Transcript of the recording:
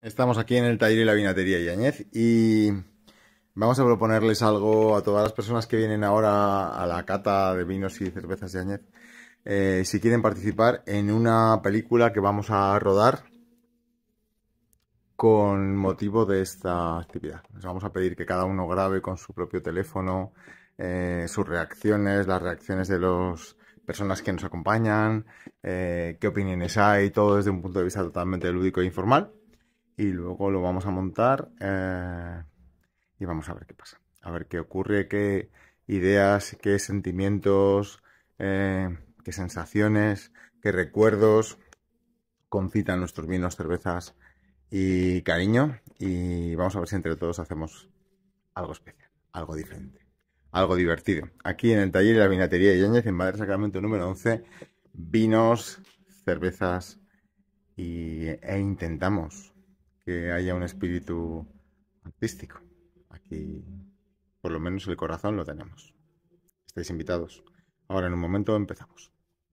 Estamos aquí en el taller y la vinatería Yañez y vamos a proponerles algo a todas las personas que vienen ahora a la cata de vinos y cervezas Yáñez. Eh, si quieren participar en una película que vamos a rodar con motivo de esta actividad. Les vamos a pedir que cada uno grabe con su propio teléfono eh, sus reacciones, las reacciones de las personas que nos acompañan, eh, qué opiniones hay, todo desde un punto de vista totalmente lúdico e informal y luego lo vamos a montar eh, y vamos a ver qué pasa. A ver qué ocurre, qué ideas, qué sentimientos, eh, qué sensaciones, qué recuerdos concitan nuestros vinos, cervezas y cariño. Y vamos a ver si entre todos hacemos algo especial, algo diferente, algo divertido. Aquí en el taller de la vinatería de Yáñez, en Madre Sacramento número 11, vinos, cervezas y, e intentamos que haya un espíritu artístico. Aquí, por lo menos el corazón lo tenemos. Estáis invitados. Ahora en un momento empezamos.